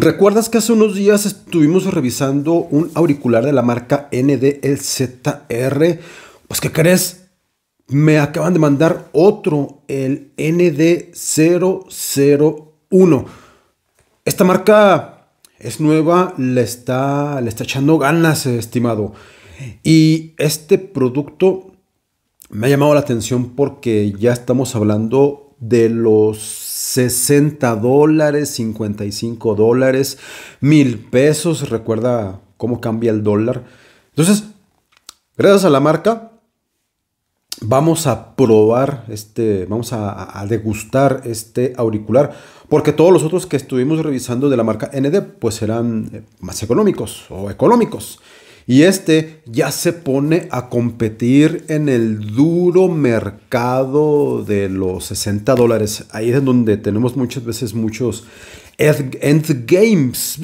¿Recuerdas que hace unos días estuvimos revisando un auricular de la marca NDLZR? Pues ¿qué crees? Me acaban de mandar otro, el ND001. Esta marca es nueva, le está, le está echando ganas, estimado. Y este producto me ha llamado la atención porque ya estamos hablando de los 60 dólares, 55 dólares, mil pesos. Recuerda cómo cambia el dólar. Entonces, gracias a la marca, vamos a probar este, vamos a, a, degustar este auricular, porque todos los otros que estuvimos revisando de la marca ND, pues eran eh, más económicos o económicos. Y este ya se pone a competir en el duro mercado de los 60 dólares. Ahí es donde tenemos muchas veces muchos endgames.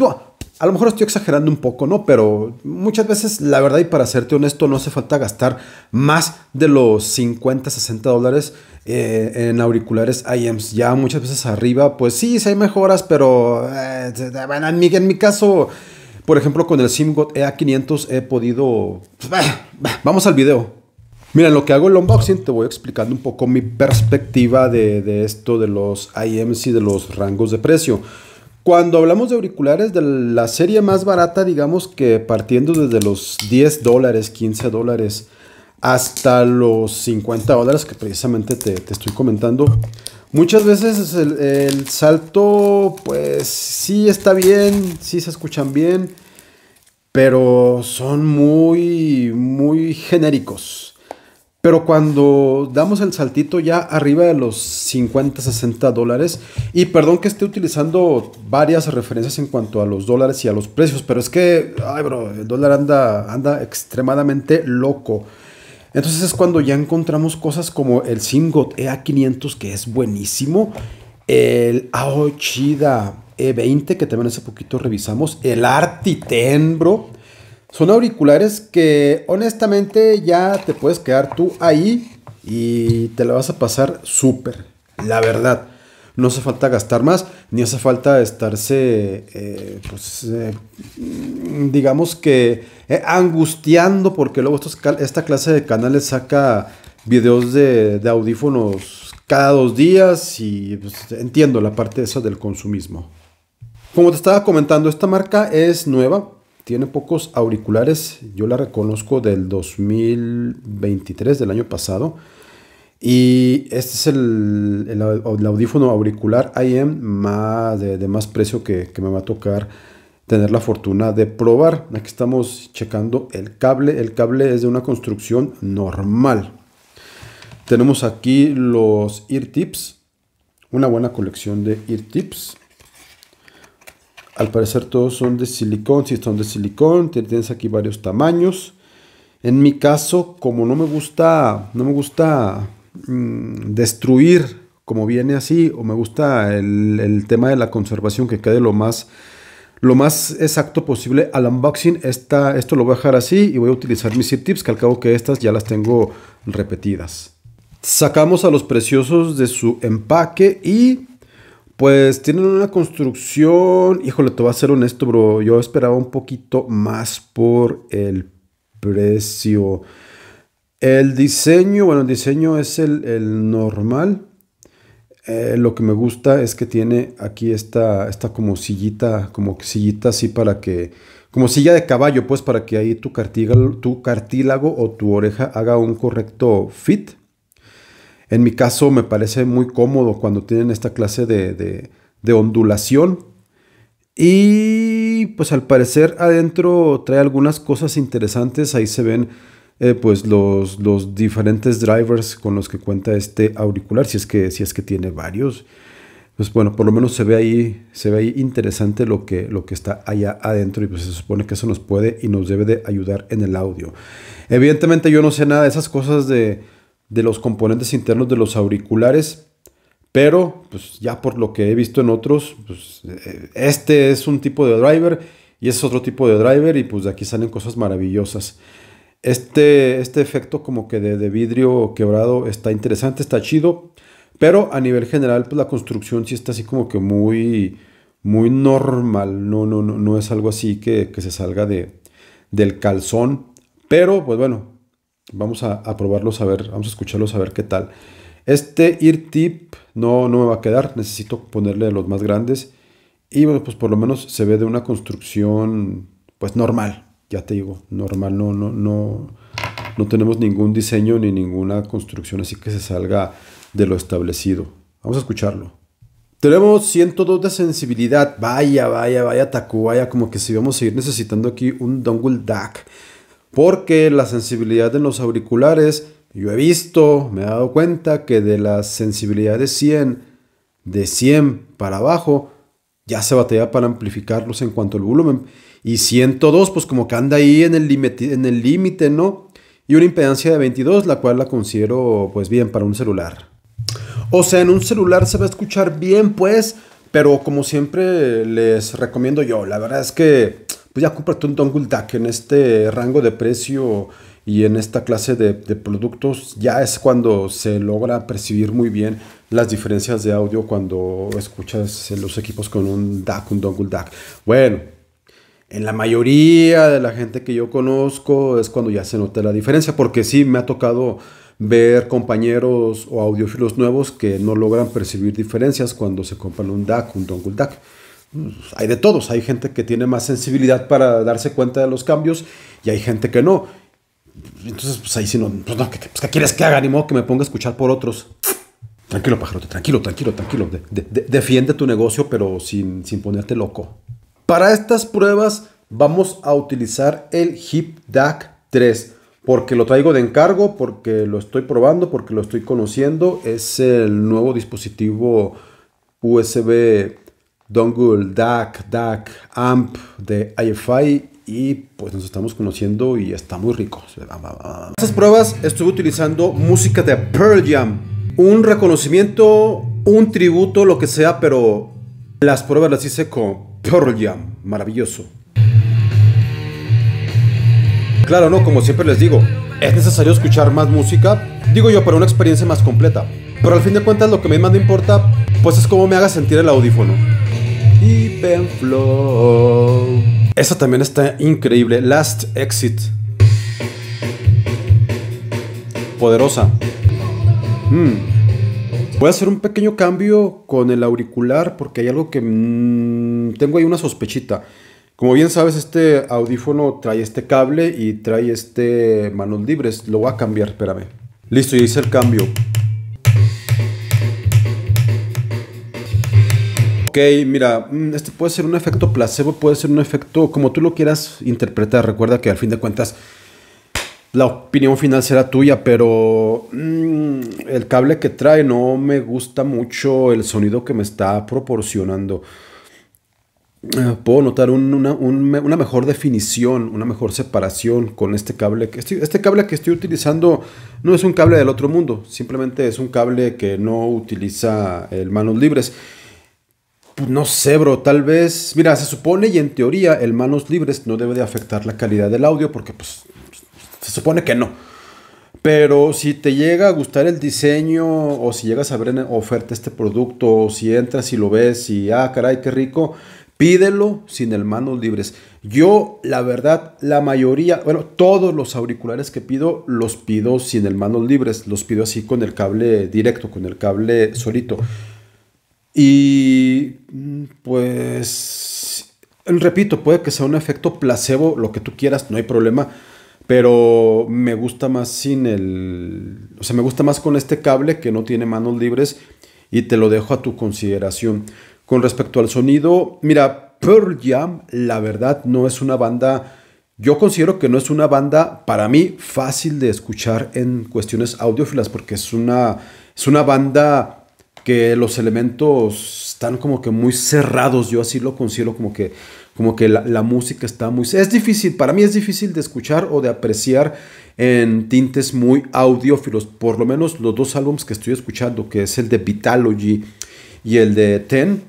A lo mejor estoy exagerando un poco, ¿no? Pero muchas veces, la verdad, y para serte honesto, no hace falta gastar más de los 50, 60 dólares eh, en auriculares IEMS. Ya muchas veces arriba, pues sí, sí hay mejoras, pero eh, en mi caso por ejemplo, con el SimGot EA500 he podido... Pues, vamos al video. Miren lo que hago el unboxing te voy explicando un poco mi perspectiva de, esto de los IMC, y de los rangos de precio. Cuando hablamos de auriculares, de la serie más barata, digamos que partiendo desde los 10 dólares, 15 dólares, hasta los 50 dólares que precisamente te, te estoy comentando, Muchas veces el, salto, pues sí está bien, sí se escuchan bien, pero son muy, muy genéricos. Pero cuando damos el saltito ya arriba de los 50, 60 dólares, y perdón que esté utilizando varias referencias en cuanto a los dólares y a los precios, pero es que, ay bro, el dólar anda, anda extremadamente loco. Entonces es cuando ya encontramos cosas como el Simgot EA500, que es buenísimo, el Aochida E20, que también hace poquito revisamos, el Artiten, bro. Son auriculares que honestamente ya te puedes quedar tú ahí y te la vas a pasar súper, la verdad no hace falta gastar más, ni hace falta estarse, eh, pues, eh, digamos que eh, angustiando, porque luego esta clase de canales saca videos de, audífonos cada dos días y pues, entiendo la parte esa del consumismo. Como te estaba comentando, esta marca es nueva, tiene pocos auriculares, yo la reconozco del 2023, del año pasado. Y este es el, audífono auricular IM más, de, más precio que, me va a tocar tener la fortuna de probar. Aquí estamos checando el cable. El cable es de una construcción normal. Tenemos aquí los ear tips. Una buena colección de ear tips. Al parecer todos son de silicón. Si son de silicón, tienes aquí varios tamaños. En mi caso, como no me gusta, no me gusta Mm, destruir como viene así, o me gusta el, tema de la conservación que quede lo más, lo más exacto posible al unboxing. esto lo voy a dejar así y voy a utilizar mis tips que al cabo que estas ya las tengo repetidas. Sacamos a los preciosos de su empaque y pues tienen una construcción, híjole, te voy a ser honesto, bro, yo esperaba un poquito más por el precio. El diseño, bueno, el diseño es el, normal. Eh, lo que me gusta es que tiene aquí esta, esta como sillita, como sillita así para que, como silla de caballo, pues para que ahí tu cartílago, tu cartílago o tu oreja haga un correcto fit. En mi caso me parece muy cómodo cuando tienen esta clase de, de ondulación. Y pues al parecer adentro trae algunas cosas interesantes. Ahí se ven eh, pues los, diferentes drivers con los que cuenta este auricular, si es que, si es que tiene varios. Pues bueno, por lo menos se ve ahí, se ve interesante lo que, lo que está allá adentro y pues se supone que eso nos puede y nos debe de ayudar en el audio. Evidentemente yo no sé nada de esas cosas de, de los componentes internos de los auriculares, pero pues ya por lo que he visto en otros, pues, eh, este es un tipo de driver y es otro tipo de driver y pues de aquí salen cosas maravillosas este, este efecto como que de, vidrio quebrado está interesante, está chido. Pero a nivel general, pues la construcción sí está así como que muy, muy normal. No, no, no, no es algo así que, se salga de, del calzón. Pero, pues bueno, vamos a, probarlo, probarlos a ver, vamos a escucharlos a ver qué tal. Este ear tip no, no me va a quedar, necesito ponerle los más grandes. Y bueno, pues por lo menos se ve de una construcción pues normal, ya te digo, normal, no, no, no, no tenemos ningún diseño ni ninguna construcción así que se salga de lo establecido. Vamos a escucharlo. Tenemos 102 de sensibilidad. Vaya, vaya, vaya, vaya, Como que si vamos a ir necesitando aquí un dongle DAC. Porque la sensibilidad de los auriculares, yo he visto, me he dado cuenta que de la sensibilidad de 100, de 100 para abajo, ya se batalla para amplificarlos en cuanto al volumen. Y 102, pues como que anda ahí en el límite, ¿no? Y una impedancia de 22, la cual la considero pues bien para un celular. O sea, en un celular se va a escuchar bien, pues, pero como siempre les recomiendo yo, la verdad es que pues ya cómprate un dongle DAC en este rango de precio y en esta clase de, de, productos ya es cuando se logra percibir muy bien las diferencias de audio cuando escuchas los equipos con un DAC, un dongle DAC. Bueno, en la mayoría de la gente que yo conozco es cuando ya se nota la diferencia, porque sí me ha tocado ver compañeros o audiófilos nuevos que no logran percibir diferencias cuando se compran un DAC, un dongle DAC. Mm, hay de todos, hay gente que tiene más sensibilidad para darse cuenta de los cambios y hay gente que no. Entonces, pues ahí si no, pues, pues, ¿qué, quieres que haga? Ni modo que me ponga a escuchar por otros. Tranquilo, pajarote, tranquilo, tranquilo, tranquilo. defiende tu negocio, pero sin, sin ponerte loco. Para estas pruebas vamos a utilizar el HIP DAC 3 porque lo traigo de encargo, porque lo estoy probando, porque lo estoy conociendo. Es el nuevo dispositivo USB dongle DAC, DAC, AMP de IFI y pues nos estamos conociendo y está muy rico. Estas pruebas estuve utilizando música de Pearl Jam. Un reconocimiento, un tributo, lo que sea, pero las pruebas las hice con Pearl maravilloso. Claro, no, como siempre les digo, es necesario escuchar más música, digo yo, para una experiencia más completa. Pero al fin de cuentas lo que más me importa, pues es cómo me haga sentir el audífono. Y and Flow. Esa también está increíble, Last Exit. Poderosa. Mmm Voy a hacer un pequeño cambio con el auricular porque hay algo que mm, tengo ahí una sospechita. Como bien sabes, este audífono trae este cable y trae este manos libres. Lo voy a cambiar, espérame. Listo, ya hice el cambio. Ok, mira, mm, este puede ser un efecto placebo, puede ser un efecto como tú lo quieras interpretar. Recuerda que al fin de cuentas la opinión final será tuya, pero mm, el cable que trae no me gusta mucho el sonido que me está proporcionando. Ah, puedo notar una, mejor definición, una mejor separación con este cable. Que estoy, este cable que estoy utilizando no es un cable del otro mundo, simplemente es un cable que no utiliza el manos libres. Pues no sé, bro, tal vez. Mira, se supone y en teoría el manos libres no debe de afectar la calidad del audio porque pues se supone que no. Pero si te llega a gustar el diseño o si llegas a ver en oferta este producto o si entras y lo ves y ah, caray, qué rico, pídelo sin el manos libres. Yo, la verdad, la mayoría, bueno, todos los auriculares que pido los pido sin el manos libres, los pido así con el cable directo, con el cable solito. Y pues, repito, puede que sea un efecto placebo, lo que tú quieras, no hay problema pero me gusta más sin el... O sea, me gusta más con este cable que no tiene manos libres y te lo dejo a tu consideración. Con respecto al sonido, mira, Pearl Jam, la verdad, no es una banda... Yo considero que no es una banda para mí fácil de escuchar en cuestiones audiófilas porque es una, es una banda que los elementos están como que muy cerrados, yo así lo considero como que como que la, música está muy... Es difícil, para mí es difícil de escuchar o de apreciar en tintes muy audiófilos. Por lo menos los dos álbumes que estoy escuchando, que es el de Vitalogy y el de Ten,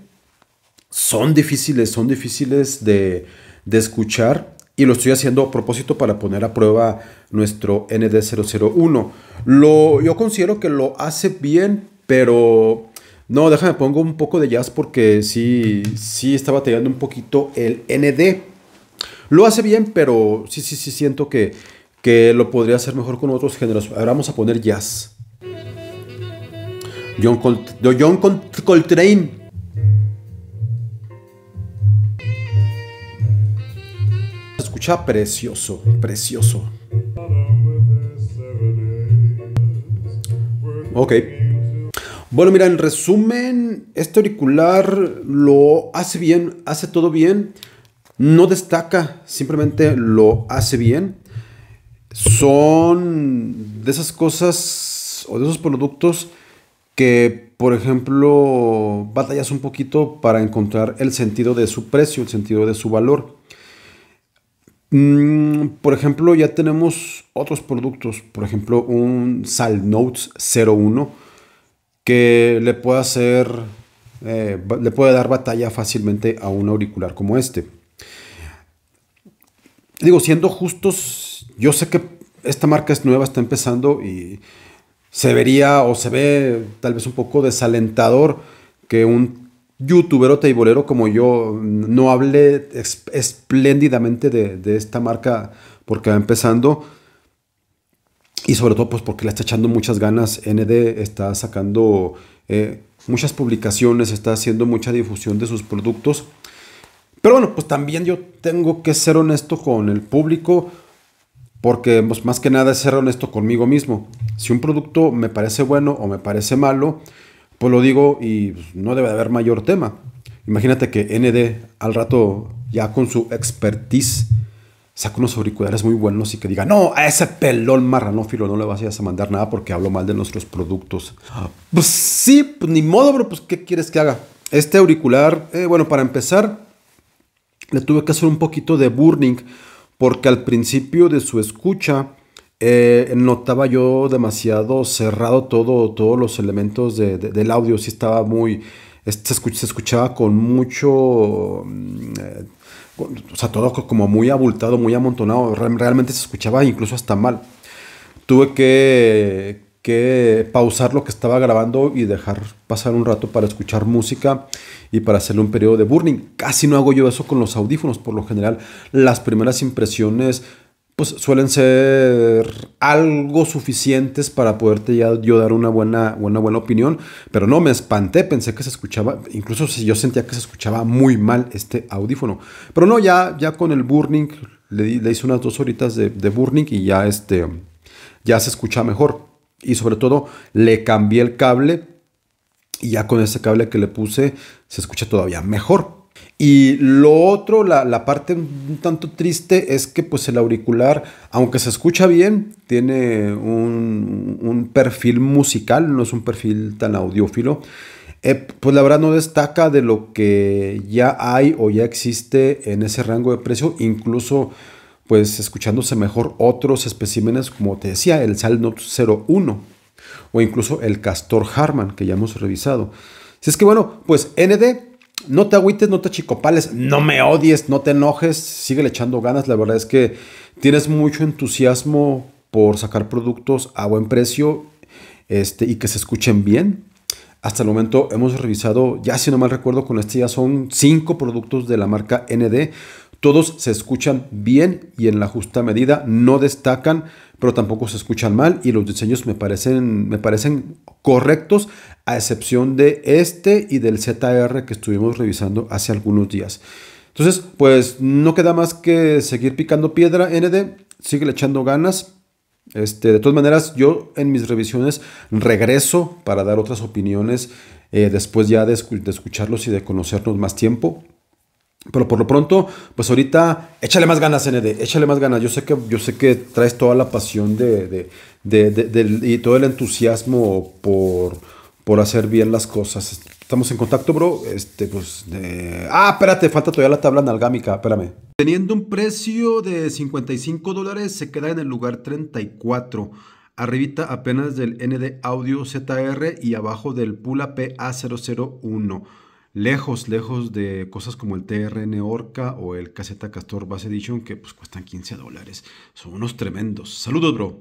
son difíciles, son difíciles de, escuchar. Y lo estoy haciendo a propósito para poner a prueba nuestro ND001. Lo, yo considero que lo hace bien, pero no, déjame pongo un poco de jazz porque sí, sí está batallando un poquito el ND. Lo hace bien, pero sí, sí, sí siento que, que lo podría hacer mejor con otros géneros. Ahora vamos a poner jazz. John, Coltrane. Se escucha precioso, precioso. Ok. Bueno, mira, en resumen, este auricular lo hace bien, hace todo bien, no destaca, simplemente lo hace bien. Son de esas cosas o de esos productos que, por ejemplo, batallas un poquito para encontrar el sentido de su precio, el sentido de su valor. Mm, por ejemplo, ya tenemos otros productos, por ejemplo, un Sal Notes 01 que le pueda hacer, eh, le puede dar batalla fácilmente a un auricular como este. Digo, siendo justos, yo sé que esta marca es nueva, está empezando y se vería o se ve tal vez un poco desalentador que un youtuber o teibolero como yo no hable espléndidamente de, de esta marca porque va empezando. Y sobre todo, pues porque le está echando muchas ganas. ND está sacando eh, muchas publicaciones, está haciendo mucha difusión de sus productos. Pero bueno, pues también yo tengo que ser honesto con el público, porque pues, más que nada es ser honesto conmigo mismo. Si un producto me parece bueno o me parece malo, pues lo digo y pues, no debe haber mayor tema. Imagínate que ND al rato ya con su expertise saca unos auriculares muy buenos y que diga, no, a ese pelón marranófilo no le vas a mandar nada porque hablo mal de nuestros productos. Pues sí, pues ni modo, bro, pues ¿qué quieres que haga? Este auricular, eh, bueno, para empezar, le tuve que hacer un poquito de burning porque al principio de su escucha eh, notaba yo demasiado cerrado todo, todos los elementos del audio, sí estaba muy... Se escuchaba con mucho... Mm, eh, o sea, todo como muy abultado, muy amontonado, realmente se escuchaba incluso hasta mal. Tuve que, pausar lo que estaba grabando y dejar pasar un rato para escuchar música y para hacerle un periodo de burning. Casi no hago yo eso con los audífonos, por lo general las primeras impresiones pues suelen ser algo suficientes para poderte ya yo dar una buena, buena opinión, pero no me espanté, pensé que se escuchaba, incluso si yo sentía que se escuchaba muy mal este audífono, pero no, ya, ya con el burning, le, le hice unas dos horitas de, burning y ya, este, ya se escucha mejor, y sobre todo le cambié el cable y ya con ese cable que le puse se escucha todavía mejor, y lo otro, la, parte un tanto triste es que pues el auricular, aunque se escucha bien, tiene un, perfil musical, no es un perfil tan audiófilo. Eh, pues la verdad no destaca de lo que ya hay o ya existe en ese rango de precio, incluso pues escuchándose mejor otros especímenes como te decía, el Note 01 o incluso el Castor Harman que ya hemos revisado. Si es que bueno, pues ND no te agüites, no te chicopales, no me odies, no te enojes, sigue echando ganas. La verdad es que tienes mucho entusiasmo por sacar productos a buen precio este, y que se escuchen bien. Hasta el momento hemos revisado, ya si no mal recuerdo, con este ya son cinco productos de la marca ND. Todos se escuchan bien y en la justa medida, no destacan, pero tampoco se escuchan mal y los diseños me parecen, me parecen correctos a excepción de este y del ZR que estuvimos revisando hace algunos días. Entonces, pues no queda más que seguir picando piedra, ND, sigue echando ganas. Este, de todas maneras, yo en mis revisiones regreso para dar otras opiniones eh, después ya de, escucharlos y de conocernos más tiempo. Pero por lo pronto, pues ahorita échale más ganas, ND, échale más ganas. Yo sé que, yo sé que traes toda la pasión de, de, de, y todo el entusiasmo por, por hacer bien las cosas. Estamos en contacto, bro. Este, pues. Ah, espérate, falta todavía la tabla analgámica. Espérame. Teniendo un precio de 55 dólares, se queda en el lugar 34. Arribita apenas del ND Audio ZR y abajo del Pula PA001. Lejos, lejos de cosas como el TRN Orca o el Caseta Castor Base Edition que pues cuestan 15 dólares. Son unos tremendos. Saludos, bro.